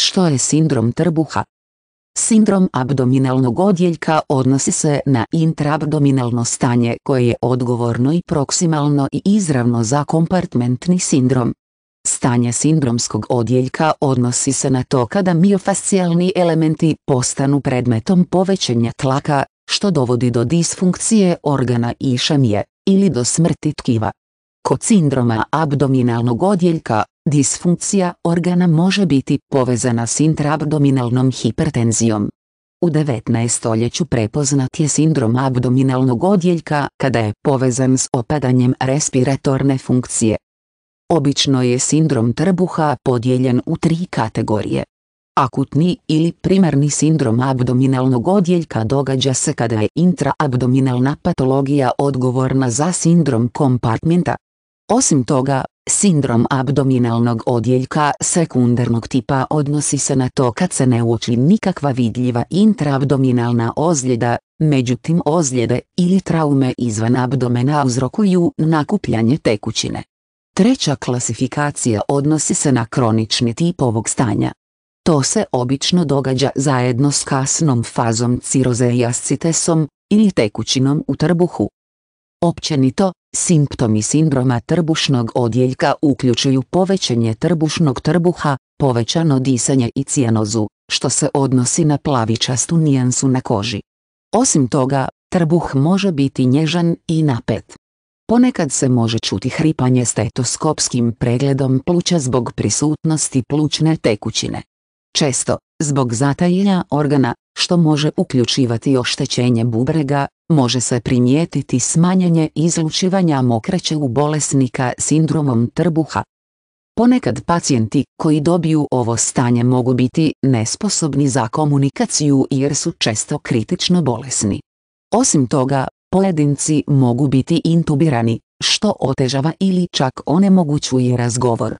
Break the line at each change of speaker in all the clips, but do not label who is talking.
Što je sindrom trbuha? Sindrom abdominalnog odjeljka odnosi se na intraabdominalno stanje koje je odgovorno i proksimalno i izravno za kompartmentni sindrom. Stanje sindromskog odjeljka odnosi se na to kada miofascijalni elementi postanu predmetom povećenja tlaka, što dovodi do disfunkcije organa i šemije, ili do smrti tkiva. Kod sindroma abdominalnog odjeljka Disfunkcija organa može biti povezana s intraabdominalnom hipertenzijom. U 19. stoljeću prepoznat je sindrom abdominalnog odjeljka kada je povezan s opadanjem respiratorne funkcije. Obično je sindrom trbuha podijeljen u tri kategorije. Akutni ili primarni sindrom abdominalnog odjeljka događa se kada je intraabdominalna patologija odgovorna za sindrom kompartmenta. Osim toga, Sindrom abdominalnog odjeljka sekundarnog tipa odnosi se na to kad se ne uoči nikakva vidljiva intraabdominalna ozljeda, međutim ozljede ili traume izvan abdomena uzrokuju nakupljanje tekućine. Treća klasifikacija odnosi se na kronični tip ovog stanja. To se obično događa zajedno s kasnom fazom ciroze i ascitesom, ili tekućinom u trbuhu. Općenito, Simptomi sindroma trbušnog odjeljka uključuju povećanje trbušnog trbuha, povećano disanje i cijenozu, što se odnosi na plavičastu nijansu na koži. Osim toga, trbuh može biti nježan i napet. Ponekad se može čuti hripanje stetoskopskim pregledom pluća zbog prisutnosti plućne tekućine. Često, zbog zatajenja organa, što može uključivati oštećenje bubrega, može se primijetiti smanjenje izlučivanja mokreće u bolesnika sindromom trbuha. Ponekad pacijenti koji dobiju ovo stanje mogu biti nesposobni za komunikaciju jer su često kritično bolesni. Osim toga, pojedinci mogu biti intubirani, što otežava ili čak onemogućuje razgovor.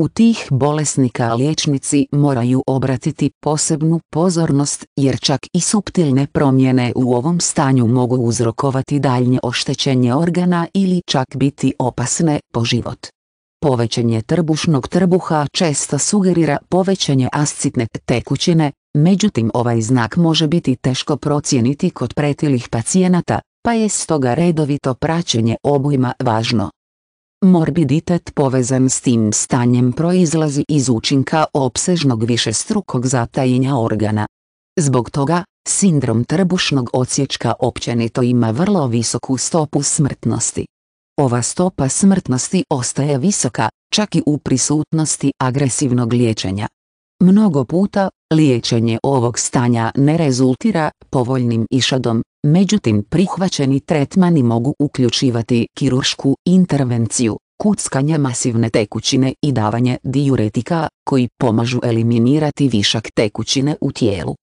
U tih bolesnika liječnici moraju obratiti posebnu pozornost jer čak i suptilne promjene u ovom stanju mogu uzrokovati daljnje oštećenje organa ili čak biti opasne po život. Povećanje trbušnog trbuha često sugerira povećanje ascitne tekućine, međutim ovaj znak može biti teško procijeniti kod pretilih pacijenata, pa je stoga redovito praćenje obujma važno. Morbiditet povezan s tim stanjem proizlazi iz učinka opsežnog višestrukog zatajenja organa. Zbog toga, sindrom trbušnog odsječka općenito ima vrlo visoku stopu smrtnosti. Ova stopa smrtnosti ostaje visoka, čak i u prisutnosti agresivnog liječenja. Mnogo puta, liječenje ovog stanja ne rezultira povoljnim išadom, međutim prihvaćeni tretmani mogu uključivati kiruršku intervenciju, kuckanje masivne tekućine i davanje diuretika, koji pomažu eliminirati višak tekućine u tijelu.